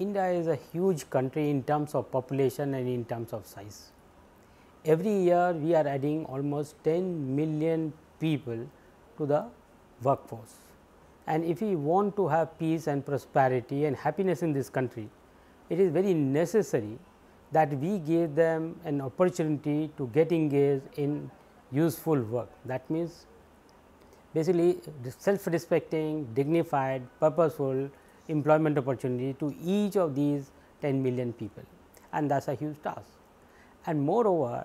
India is a huge country in terms of population and in terms of size. Every year we are adding almost 10 million people to the workforce. And if we want to have peace and prosperity and happiness in this country, it is very necessary that we give them an opportunity to get engaged in useful work. That means, basically self respecting, dignified, purposeful employment opportunity to each of these 10 million people and that is a huge task. And moreover,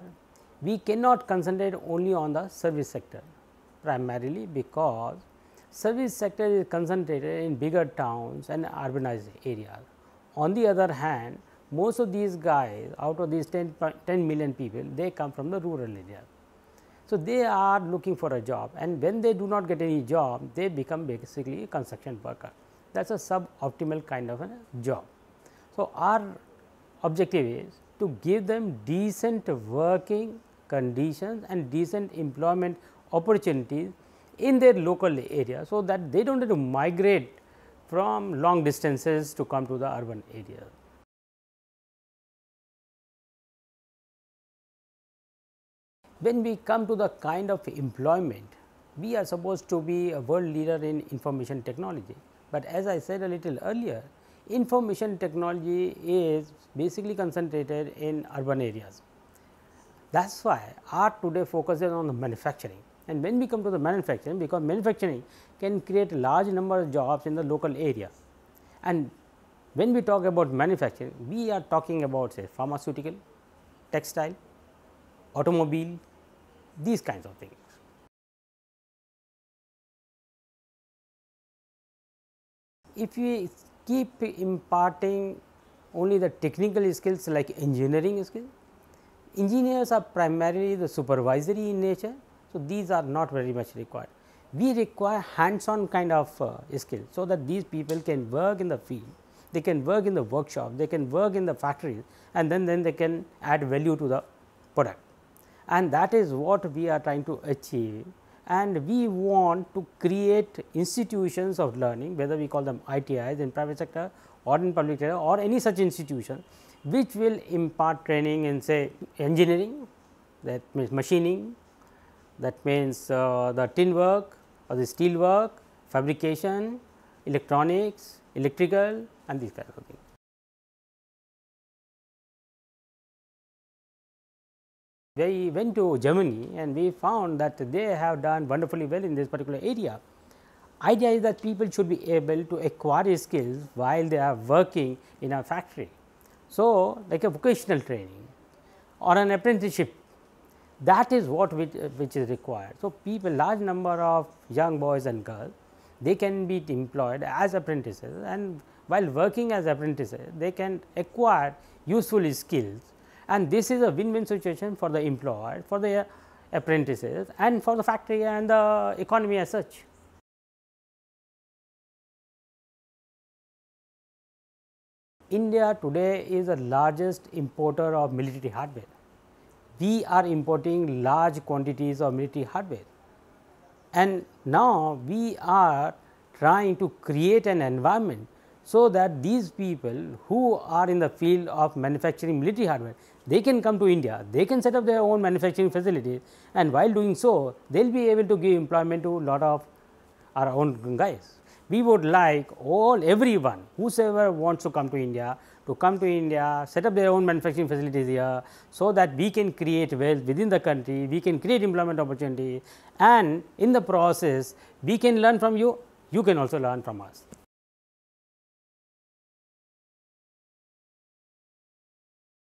we cannot concentrate only on the service sector primarily because service sector is concentrated in bigger towns and urbanized areas. On the other hand, most of these guys out of these 10, 10 million people they come from the rural area. So, they are looking for a job and when they do not get any job they become basically a construction worker that is a suboptimal kind of a job. So, our objective is to give them decent working conditions and decent employment opportunities in their local area. So, that they do not have to migrate from long distances to come to the urban area. When we come to the kind of employment, we are supposed to be a world leader in information technology. But as I said a little earlier, information technology is basically concentrated in urban areas. That is why art today focuses on the manufacturing and when we come to the manufacturing because manufacturing can create large number of jobs in the local area. And when we talk about manufacturing, we are talking about say pharmaceutical, textile, automobile, these kinds of things. if we keep imparting only the technical skills like engineering skills, engineers are primarily the supervisory in nature. So, these are not very much required. We require hands on kind of uh, skill, so that these people can work in the field, they can work in the workshop, they can work in the factories and then, then they can add value to the product. And that is what we are trying to achieve and we want to create institutions of learning whether we call them ITIs in private sector or in public sector or any such institution which will impart training in say engineering that means machining that means uh, the tin work or the steel work, fabrication, electronics, electrical and these kind of things. We went to Germany and we found that they have done wonderfully well in this particular area. Idea is that people should be able to acquire skills while they are working in a factory. So, like a vocational training or an apprenticeship that is what which, which is required. So, people large number of young boys and girls they can be employed as apprentices and while working as apprentices they can acquire useful skills and this is a win-win situation for the employer, for the uh, apprentices and for the factory and the economy as such. India today is the largest importer of military hardware. We are importing large quantities of military hardware and now we are trying to create an environment so that these people who are in the field of manufacturing military hardware they can come to India, they can set up their own manufacturing facilities and while doing so, they will be able to give employment to lot of our own guys. We would like all everyone whosoever wants to come to India to come to India, set up their own manufacturing facilities here, so that we can create wealth within the country, we can create employment opportunity and in the process we can learn from you, you can also learn from us.